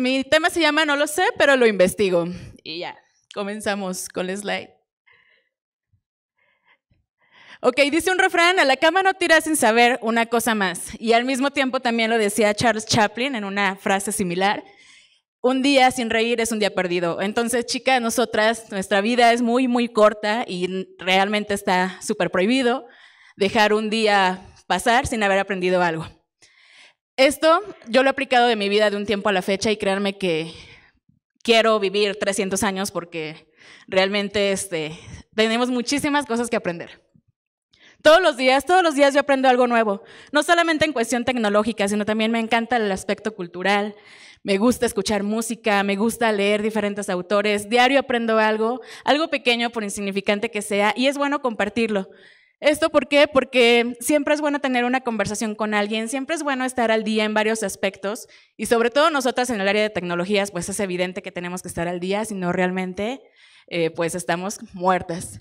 Mi tema se llama No lo sé, pero lo investigo. Y ya, comenzamos con el slide. Ok, dice un refrán, a la cama no tiras sin saber una cosa más. Y al mismo tiempo también lo decía Charles Chaplin en una frase similar. Un día sin reír es un día perdido. Entonces, chicas, nosotras, nuestra vida es muy, muy corta y realmente está súper prohibido dejar un día pasar sin haber aprendido algo. Esto yo lo he aplicado de mi vida de un tiempo a la fecha y créanme que quiero vivir 300 años porque realmente este, tenemos muchísimas cosas que aprender. Todos los días, todos los días yo aprendo algo nuevo, no solamente en cuestión tecnológica, sino también me encanta el aspecto cultural, me gusta escuchar música, me gusta leer diferentes autores, diario aprendo algo, algo pequeño por insignificante que sea, y es bueno compartirlo. ¿Esto por qué? Porque siempre es bueno tener una conversación con alguien, siempre es bueno estar al día en varios aspectos y sobre todo nosotras en el área de tecnologías, pues es evidente que tenemos que estar al día, si no realmente, eh, pues estamos muertas.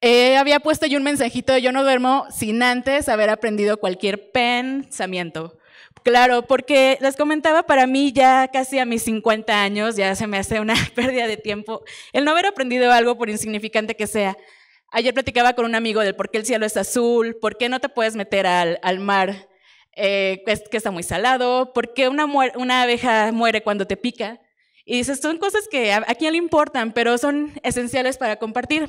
Eh, había puesto yo un mensajito yo no duermo sin antes haber aprendido cualquier pensamiento. Claro, porque les comentaba, para mí ya casi a mis 50 años ya se me hace una pérdida de tiempo el no haber aprendido algo por insignificante que sea. Ayer platicaba con un amigo del por qué el cielo es azul, por qué no te puedes meter al, mar, eh, que está muy salado, por qué una, abeja muere cuando te pica. Y dices, son cosas que a, quién le importan, pero son esenciales para compartir.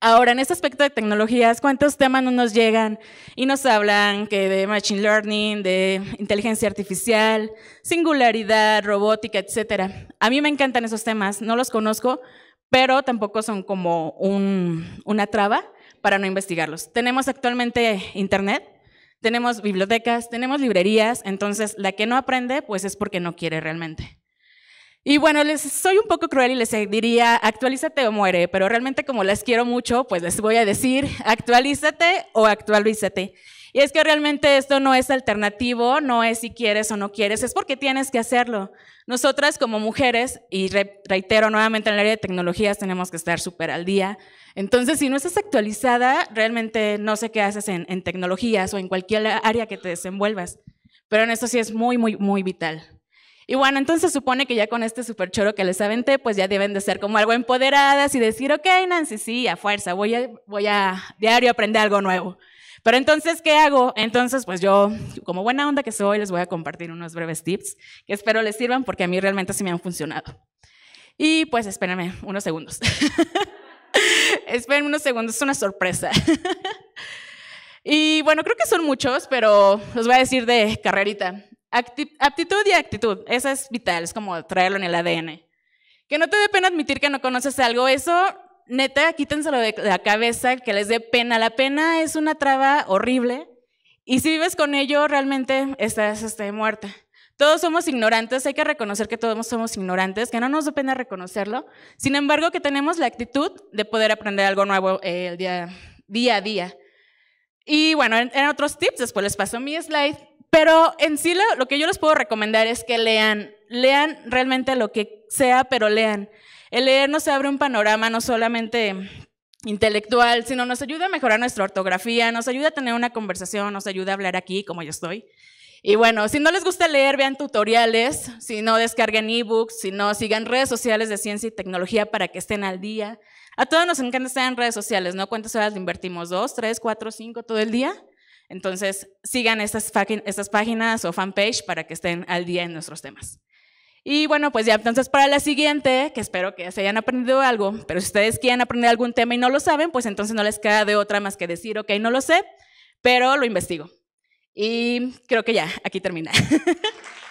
Ahora, en este aspecto de tecnologías, ¿cuántos temas nos llegan y nos hablan que de machine learning, de inteligencia artificial, singularidad, robótica, etcétera? A mí me encantan esos temas, no los conozco, pero tampoco son como una traba para no investigarlos. Tenemos actualmente Internet, tenemos bibliotecas, tenemos librerías, entonces la que no aprende, pues es porque no quiere realmente. Y bueno, les soy un poco cruel y les diría, actualízate o muere, pero realmente como las quiero mucho, pues les voy a decir, actualízate o actualízate. Y es que realmente esto no es alternativo, no es si quieres o no quieres, es porque tienes que hacerlo. Nosotras como mujeres, y reitero nuevamente en el área de tecnologías, tenemos que estar súper al día. Entonces, si no estás actualizada, realmente no sé qué haces en, tecnologías o en cualquier área que te desenvuelvas. Pero en esto sí es muy, muy, muy vital. Y bueno, entonces supone que ya con este super choro que les aventé, pues ya deben de ser como algo empoderadas y decir, ok, Nancy, sí, a fuerza, voy a, voy a diario aprender algo nuevo. Pero entonces, ¿qué hago? Entonces, pues yo, como buena onda que soy, les voy a compartir unos breves tips que espero les sirvan porque a mí realmente sí me han funcionado. Y pues espérenme unos segundos. Espérenme unos segundos, es una sorpresa. y bueno, creo que son muchos, pero los voy a decir de carrerita actitud y actitud, esa es vital, es como traerlo en el ADN. Que no te dé pena admitir que no conoces algo, eso, neta, quítenselo de la cabeza, que les dé pena. La pena es una traba horrible y si vives con ello, realmente estás este, muerta. Todos somos ignorantes, hay que reconocer que todos somos ignorantes, que no nos da pena reconocerlo. Sin embargo, que tenemos la actitud de poder aprender algo nuevo eh, el día, a día. Y bueno, en, otros tips, después les paso mi slide pero en sí lo, que yo les puedo recomendar es que lean, lean realmente lo que sea, pero lean. El leer nos abre un panorama no solamente intelectual, sino nos ayuda a mejorar nuestra ortografía, nos ayuda a tener una conversación, nos ayuda a hablar aquí como yo estoy. Y bueno, si no les gusta leer, vean tutoriales, si no descarguen ebooks, si no sigan redes sociales de ciencia y tecnología para que estén al día. A todos nos encanta estar en redes sociales, ¿no? ¿Cuántas horas le invertimos? ¿Dos, tres, cuatro, cinco todo el día? Entonces, sigan estas, páginas o fanpage para que estén al día en nuestros temas. Y bueno, pues ya entonces para la siguiente, que espero que se hayan aprendido algo, pero si ustedes quieren aprender algún tema y no lo saben, pues entonces no les queda de otra más que decir, ok, no lo sé, pero lo investigo. Y creo que ya, aquí termina.